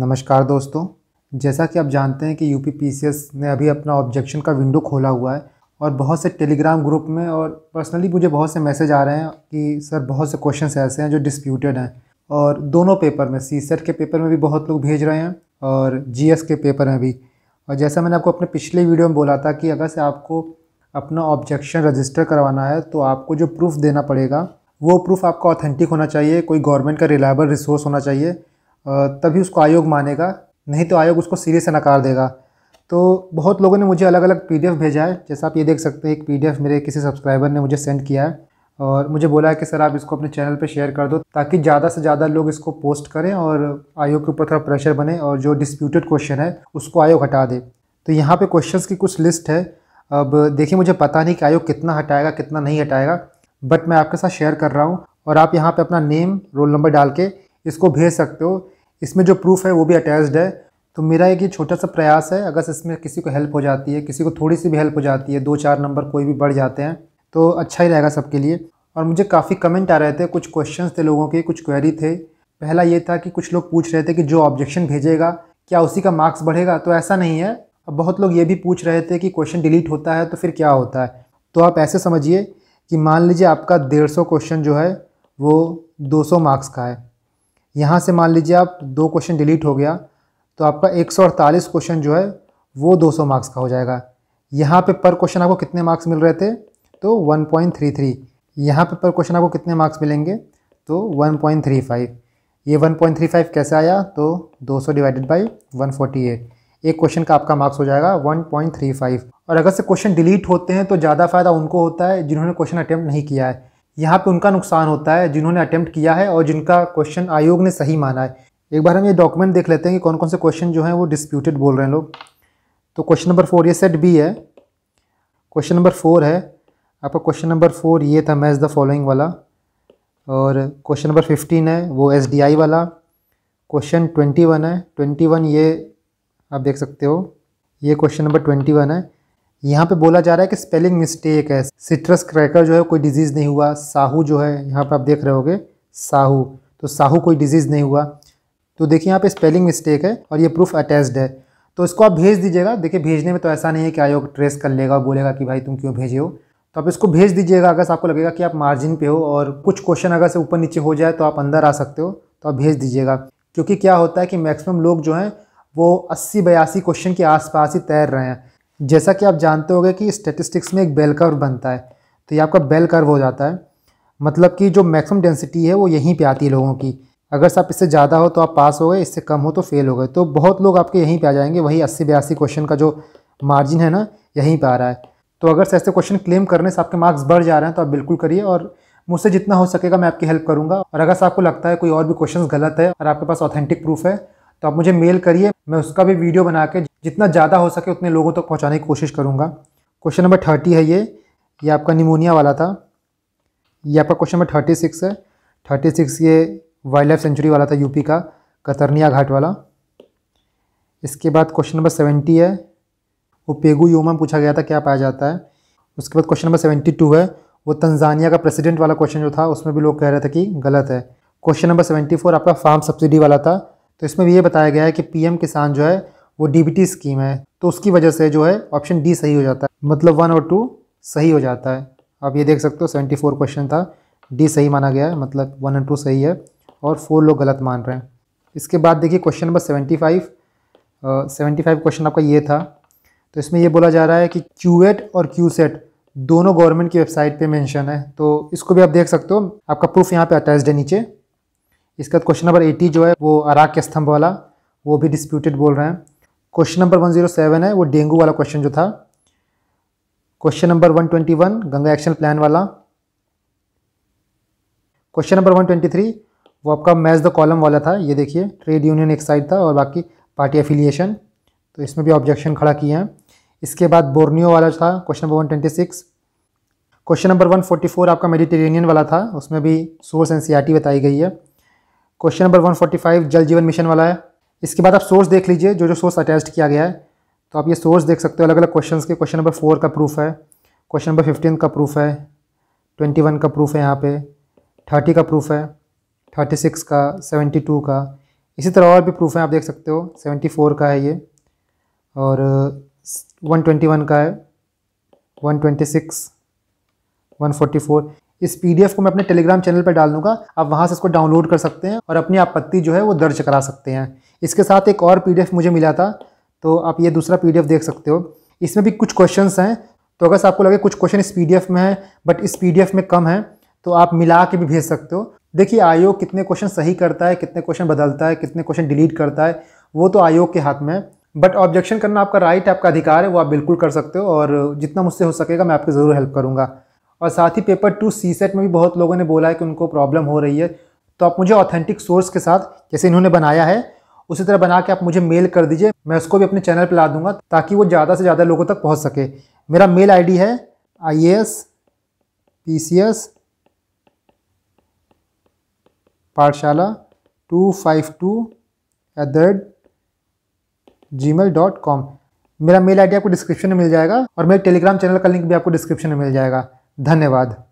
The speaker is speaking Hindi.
नमस्कार दोस्तों जैसा कि आप जानते हैं कि यू ने अभी अपना ऑब्जेक्शन का विंडो खोला हुआ है और बहुत से टेलीग्राम ग्रुप में और पर्सनली मुझे बहुत से मैसेज आ रहे हैं कि सर बहुत से क्वेश्चंस ऐसे हैं जो डिस्प्यूटेड हैं और दोनों पेपर में सी के पेपर में भी बहुत लोग भेज रहे हैं और जी के पेपर में भी और जैसा मैंने आपको अपने पिछले वीडियो में बोला था कि अगर से आपको अपना ऑब्जेक्शन रजिस्टर करवाना है तो आपको जो प्रूफ देना पड़ेगा वो प्रूफ आपका ऑथेंटिक होना चाहिए कोई गवर्नमेंट का रिलायबल रिसोर्स होना चाहिए तभी उसको आयोग मानेगा नहीं तो आयोग उसको सिरे से नकार देगा तो बहुत लोगों ने मुझे अलग अलग पी भेजा है जैसा आप ये देख सकते हैं एक पी मेरे किसी सब्सक्राइबर ने मुझे सेंड किया है और मुझे बोला है कि सर आप इसको अपने चैनल पर शेयर कर दो ताकि ज़्यादा से ज़्यादा लोग इसको पोस्ट करें और आयोग के ऊपर थोड़ा प्रेशर बने और जो डिस्प्यूटेड क्वेश्चन है उसको आयोग हटा दे तो यहाँ पे क्वेश्चंस की कुछ लिस्ट है अब देखिए मुझे पता नहीं कि आयोग कितना हटाएगा कितना नहीं हटाएगा बट मैं आपके साथ शेयर कर रहा हूँ और आप यहाँ पर अपना नेम रोल नंबर डाल के इसको भेज सकते हो इसमें जो प्रूफ है वो भी अटैच्ड है तो मेरा एक ये छोटा सा प्रयास है अगर इसमें किसी को हेल्प हो जाती है किसी को थोड़ी सी भी हेल्प हो जाती है दो चार नंबर कोई भी बढ़ जाते हैं तो अच्छा ही रहेगा सबके लिए और मुझे काफ़ी कमेंट आ रहे थे कुछ क्वेश्चंस थे लोगों के कुछ क्वेरी थे पहला ये था कि कुछ लोग पूछ रहे थे कि जो ऑब्जेक्शन भेजेगा क्या उसी का मार्क्स बढ़ेगा तो ऐसा नहीं है अब बहुत लोग ये भी पूछ रहे थे कि क्वेश्चन डिलीट होता है तो फिर क्या होता है तो आप ऐसे समझिए कि मान लीजिए आपका डेढ़ सौ क्वेश्चन जो है वो सौ मार्क्स का है यहाँ से मान लीजिए आप दो क्वेश्चन डिलीट हो गया तो आपका एक क्वेश्चन जो है वो 200 मार्क्स का हो जाएगा यहाँ पे पर क्वेश्चन आपको कितने मार्क्स मिल रहे थे तो 1.33 पॉइंट थ्री यहाँ पर क्वेश्चन आपको कितने मार्क्स मिलेंगे तो 1.35 ये 1.35 कैसे आया तो 200 डिवाइडेड बाई वन एक क्वेश्चन का आपका मार्क्स हो जाएगा 1.35 और अगर से क्वेश्चन डिलीट होते हैं तो ज़्यादा फ़ायदा उनको होता है जिन्होंने क्वेश्चन अटैम्प्ट नहीं किया है यहाँ पे उनका नुकसान होता है जिन्होंने अटैम्प्ट किया है और जिनका क्वेश्चन आयोग ने सही माना है एक बार हम ये डॉक्यूमेंट देख लेते हैं कि कौन कौन से क्वेश्चन जो हैं वो डिस्प्यूटेड बोल रहे हैं लोग तो क्वेश्चन नंबर फोर ये सेट बी है क्वेश्चन नंबर फोर है आपका क्वेश्चन नंबर फोर ये था मैच द फॉलोइंग वाला और क्वेश्चन नंबर फिफ्टीन है वो एस वाला क्वेश्चन ट्वेंटी वन है ट्वेंटी वन ये आप देख सकते हो ये क्वेश्चन नंबर ट्वेंटी वन है यहाँ पे बोला जा रहा है कि स्पेलिंग मिस्टेक है सिट्रस क्रैकर जो है कोई डिजीज़ नहीं हुआ साहू जो है यहाँ पर आप देख रहे होगे साहू तो साहू कोई डिजीज़ नहीं हुआ तो देखिए यहाँ पे स्पेलिंग मिस्टेक है और ये प्रूफ अटैच्ड है तो इसको आप भेज दीजिएगा देखिए भेजने में तो ऐसा नहीं है कि आयोग ट्रेस कर लेगा और बोलेगा कि भाई तुम क्यों भेजे हो तो आप इसको भेज दीजिएगा अगर आपको लगेगा कि आप मार्जिन पे हो और कुछ क्वेश्चन अगर से ऊपर नीचे हो जाए तो आप अंदर आ सकते हो तो आप भेज दीजिएगा क्योंकि क्या होता है कि मैक्सिमम लोग जो हैं वो अस्सी बयासी क्वेश्चन के आसपास ही तैर रहे हैं जैसा कि आप जानते होंगे कि स्टेटिस्टिक्स में एक बेल कर्व बनता है तो ये आपका बेल कर्व हो जाता है मतलब कि जो मैक्सिमम डेंसिटी है वो यहीं पे आती है लोगों की अगर आप इससे ज़्यादा हो तो आप पास हो गए इससे कम हो तो फेल हो गए तो बहुत लोग आपके यहीं पे आ जाएंगे वही अस्सी बयासी क्वेश्चन का जो मार्जिन है ना यहीं पर आ रहा है तो अगर ऐसे क्वेश्चन क्लेम करने से आपके मार्क्स बढ़ जा रहे हैं तो आप बिल्कुल करिए और मुझसे जितना हो सकेगा मैं आपकी हेल्प करूँगा और अगर आपको लगता है कोई और भी क्वेश्चन गलत है और आपके पास ऑथेंटिक प्रूफ है तो आप मुझे मेल करिए मैं उसका भी वीडियो बना के जितना ज़्यादा हो सके उतने लोगों तक तो पहुँचाने की कोशिश करूँगा क्वेश्चन नंबर थर्टी है ये ये आपका निमोनिया वाला था ये आपका क्वेश्चन नंबर थर्टी सिक्स है थर्टी सिक्स ये वाइल्ड लाइफ सेंचुरी वाला था यूपी का कतरनिया घाट वाला इसके बाद क्वेश्चन नंबर सेवेंटी है वो पेगू यूमा पूछा गया था क्या पाया जाता है उसके बाद क्वेश्चन नंबर सेवेंटी टू है वो तंजानिया का प्रेसिडेंट वाला क्वेश्चन जो था उसमें भी लोग कह रहे थे कि गलत है क्वेश्चन नंबर सेवेंटी फोर आपका फार्म सब्सिडी वाला था तो इसमें भी ये बताया गया है कि पीएम किसान जो है वो डीबीटी स्कीम है तो उसकी वजह से जो है ऑप्शन डी सही हो जाता है मतलब वन और टू सही हो जाता है आप ये देख सकते हो सेवेंटी फोर क्वेश्चन था डी सही माना गया है मतलब वन एंड टू सही है और फोर लोग गलत मान रहे हैं इसके बाद देखिए question number seventy five seventy five question आपका ये था तो इसमें यह बोला जा रहा है कि क्यूएट और क्यूसेट दोनों गवर्नमेंट की वेबसाइट पे मेंशन है तो इसको भी आप देख सकते हो आपका प्रूफ यहाँ पे अटैच्ड है नीचे इसका क्वेश्चन नंबर एटी जो है वो अराक के स्तंभ वाला वो भी डिस्प्यूटेड बोल रहे हैं question number one zero seven है वो डेंगू वाला क्वेश्चन जो था question number one twenty one Ganga action plan वाला question number one twenty three वो आपका मैच द कॉलम वाला था ये देखिए ट्रेड यूनियन एक साइड था और बाकी पार्टी एफिलिएशन तो इसमें भी ऑब्जेक्शन खड़ा किए हैं इसके बाद बोर्नियो वाला था question number one twenty six question number one forty four आपका मेडिटेरेनियन वाला था उसमें भी source N C R T बताई गई है क्वेश्चन नंबर 145 जल जीवन मिशन वाला है इसके बाद आप सोर्स देख लीजिए जो जो सोर्स अटैच किया गया है तो आप ये सोर्स देख सकते हो अलग अलग क्वेश्चंस के क्वेश्चन नंबर फोर का प्रूफ है क्वेश्चन नंबर फिफ्टीन का प्रूफ है ट्वेंटी वन का प्रूफ है यहाँ पे थर्टी का प्रूफ है थर्टी सिक्स का सेवेंटी टू का इसी तरह और भी प्रूफ हैं आप देख सकते हो सेवेंटी फोर का है ये और वन ट्वेंटी वन का है one twenty six one forty four इस पीडीएफ को मैं अपने टेलीग्राम चैनल पर डाल दूंगा आप वहाँ से इसको डाउनलोड कर सकते हैं और अपनी आपत्ति जो है वो दर्ज करा सकते हैं इसके साथ एक और पीडीएफ मुझे मिला था तो आप ये दूसरा पीडीएफ देख सकते हो इसमें भी कुछ क्वेश्चन हैं तो अगर आपको लगे कुछ क्वेश्चन इस पी में है बट इस पी में कम है तो आप मिला के भी भेज सकते हो देखिए आयोग कितने क्वेश्चन सही करता है कितने क्वेश्चन बदलता है कितने क्वेश्चन डिलीट करता है वो तो आयोग के हाथ में है बट ऑब्जेक्शन करना आपका राइट है आपका अधिकार है वो आप बिल्कुल कर सकते हो और जितना मुझसे हो सकेगा मैं आपकी ज़रूर हेल्प करूँगा और साथ ही पेपर टू सी सेट में भी बहुत लोगों ने बोला है कि उनको प्रॉब्लम हो रही है तो आप मुझे ऑथेंटिक सोर्स के साथ जैसे इन्होंने बनाया है उसी तरह बना के आप मुझे मेल कर दीजिए मैं उसको भी अपने चैनल पर ला दूंगा ताकि वो ज़्यादा से ज़्यादा लोगों तक पहुँच सके मेरा मेल आई है I A S P C S Pathshala two five two eight the rate Gmail dot com मेरा मेल डी आपको डिस्क्रिप्शन में मिल जाएगा और मेरे टेलीग्राम चैनल का लिंक भी आपको डिस्क्रिप्शन में मिल जाएगा धन्यवाद